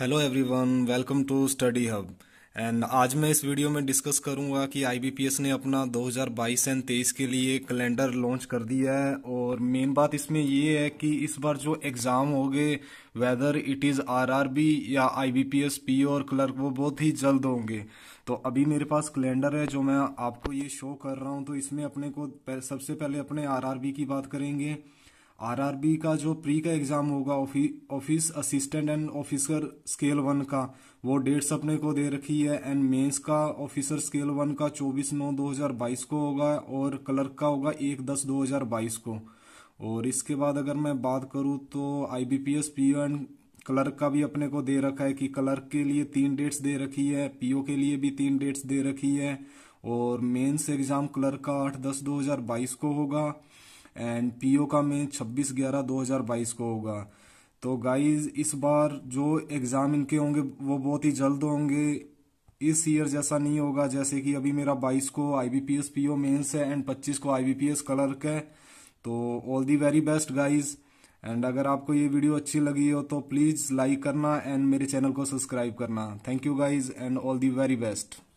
hello everyone welcome to study hub and आज मैं इस वीडियो में डिस्कस करूंगा कि आईबीपीएस ने अपना 2022 एंड 23 के लिए कैलेंडर लॉन्च कर दिया है और मेन बात इसमें ये है कि इस बार जो एग्ज़ाम होंगे वेदर इट इज़ आरआरबी या आईबीपीएस पी और क्लर्क वो बहुत ही जल्द होंगे तो अभी मेरे पास कैलेंडर है जो मैं आपको ये शो कर रहा हूँ तो इसमें अपने को सबसे पहले अपने आर की बात करेंगे आरआरबी का जो प्री का एग्जाम होगा office assistant and officer scale one का वो डेट्स अपने को दे रखी है एंड मेंस का ऑफिसर स्केल वन का 24 नौ 2022 को होगा और क्लर्क का होगा एक दस 2022 को और इसके बाद अगर मैं बात करूँ तो I B P S P O and clerk का भी अपने को दे रखा है कि क्लर्क के लिए तीन डेट्स दे रखी है पीओ के लिए भी तीन डेट्स दे रखी है और मेन्स एग्जाम क्लर्क का आठ दस 2022 को होगा एंड पीओ का मैं छब्बीस ग्यारह दो हज़ार बाईस को होगा तो गाइस इस बार जो एग्ज़ाम इनके होंगे वो बहुत ही जल्द होंगे इस ईयर जैसा नहीं होगा जैसे कि अभी मेरा 22 को I B P S P O mains है एंड 25 को I B P S clerk है तो all the very best guys and अगर आपको ये वीडियो अच्छी लगी हो तो प्लीज़ लाइक करना एंड मेरे चैनल को सब्सक्राइब करना thank you guys and all the very best